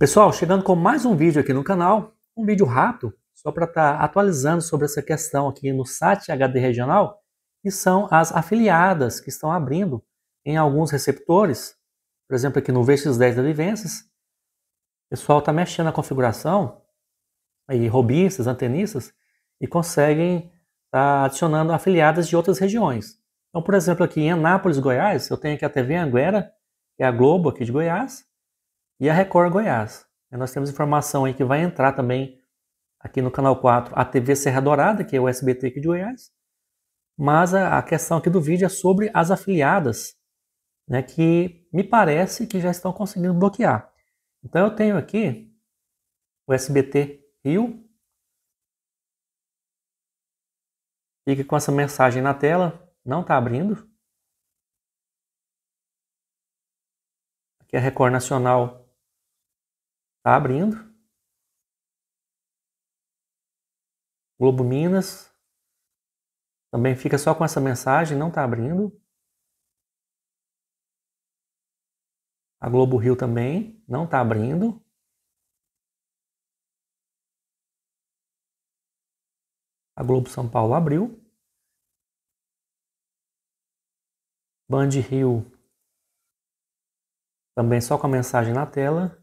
Pessoal, chegando com mais um vídeo aqui no canal, um vídeo rápido, só para estar tá atualizando sobre essa questão aqui no SAT HD Regional, que são as afiliadas que estão abrindo em alguns receptores, por exemplo, aqui no VX10 da Vivências, o pessoal está mexendo na configuração, aí robistas, antenistas, e conseguem estar tá adicionando afiliadas de outras regiões. Então, por exemplo, aqui em Anápolis, Goiás, eu tenho aqui a TV Anguera, que é a Globo aqui de Goiás, e a Record Goiás. E nós temos informação aí que vai entrar também aqui no Canal 4 a TV Serra Dourada, que é o SBT aqui de Goiás. Mas a, a questão aqui do vídeo é sobre as afiliadas, né, que me parece que já estão conseguindo bloquear. Então eu tenho aqui o SBT Rio. Fica com essa mensagem na tela, não está abrindo. Aqui é a Record Nacional Está abrindo. Globo Minas também fica só com essa mensagem, não está abrindo. A Globo Rio também não está abrindo. A Globo São Paulo abriu. Band Rio também só com a mensagem na tela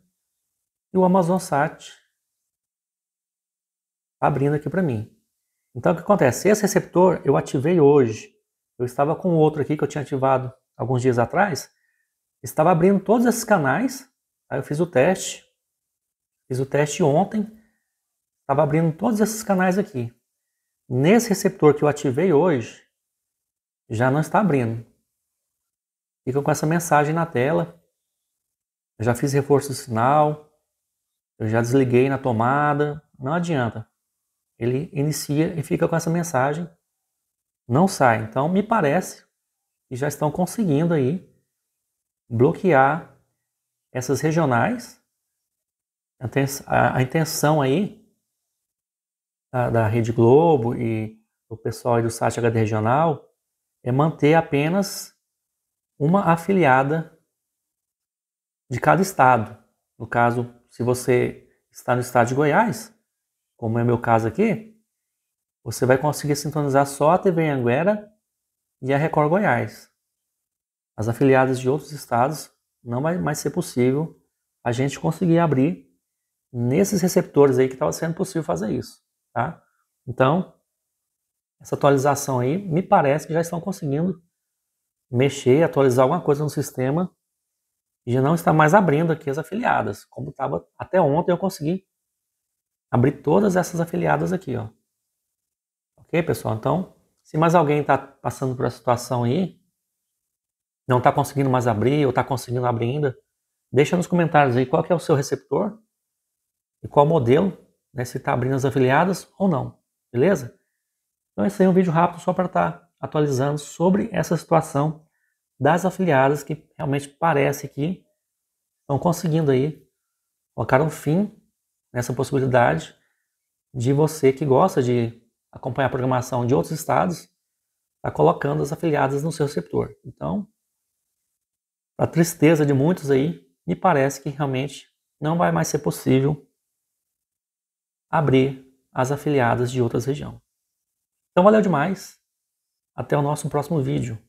e o Amazon Sat tá abrindo aqui para mim. Então o que acontece? Esse receptor eu ativei hoje. Eu estava com outro aqui que eu tinha ativado alguns dias atrás. Estava abrindo todos esses canais. Aí eu fiz o teste. Fiz o teste ontem. Estava abrindo todos esses canais aqui. Nesse receptor que eu ativei hoje, já não está abrindo. Fica com essa mensagem na tela. Eu já fiz reforço do sinal, eu já desliguei na tomada, não adianta. Ele inicia e fica com essa mensagem, não sai. Então, me parece que já estão conseguindo aí bloquear essas regionais. A intenção aí da, Rede Globo e do pessoal aí do site HD Regional é manter apenas uma afiliada de cada estado, no caso se você está no estado de Goiás, como é o meu caso aqui, você vai conseguir sintonizar só a TV Anguera e a Record Goiás. As afiliadas de outros estados não vai mais ser possível a gente conseguir abrir nesses receptores aí que estava sendo possível fazer isso, tá? Então, essa atualização aí, me parece que já estão conseguindo mexer, atualizar alguma coisa no sistema já não está mais abrindo aqui as afiliadas, como estava até ontem eu consegui abrir todas essas afiliadas aqui, ó. Ok, pessoal? Então, se mais alguém está passando por essa situação aí, não está conseguindo mais abrir ou está conseguindo abrir ainda, deixa nos comentários aí qual que é o seu receptor e qual modelo, né, se está abrindo as afiliadas ou não, beleza? Então esse aí é um vídeo rápido só para estar tá atualizando sobre essa situação das afiliadas que realmente parece que estão conseguindo aí colocar um fim nessa possibilidade de você que gosta de acompanhar a programação de outros estados, está colocando as afiliadas no seu setor. Então, a tristeza de muitos aí, me parece que realmente não vai mais ser possível abrir as afiliadas de outras regiões. Então, valeu demais. Até o nosso próximo vídeo.